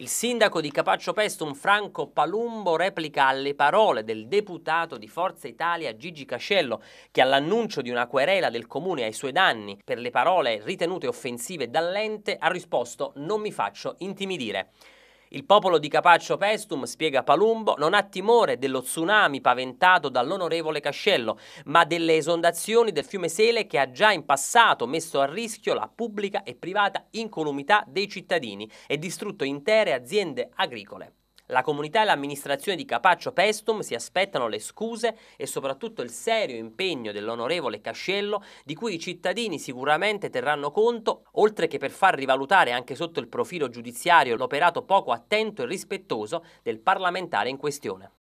Il sindaco di Capaccio Pestum, Franco Palumbo, replica alle parole del deputato di Forza Italia Gigi Cascello, che all'annuncio di una querela del comune ai suoi danni per le parole ritenute offensive dall'ente ha risposto non mi faccio intimidire. Il popolo di Capaccio Pestum, spiega Palumbo, non ha timore dello tsunami paventato dall'onorevole Cascello, ma delle esondazioni del fiume Sele che ha già in passato messo a rischio la pubblica e privata incolumità dei cittadini e distrutto intere aziende agricole. La comunità e l'amministrazione di Capaccio Pestum si aspettano le scuse e soprattutto il serio impegno dell'onorevole Cascello di cui i cittadini sicuramente terranno conto, oltre che per far rivalutare anche sotto il profilo giudiziario l'operato poco attento e rispettoso del parlamentare in questione.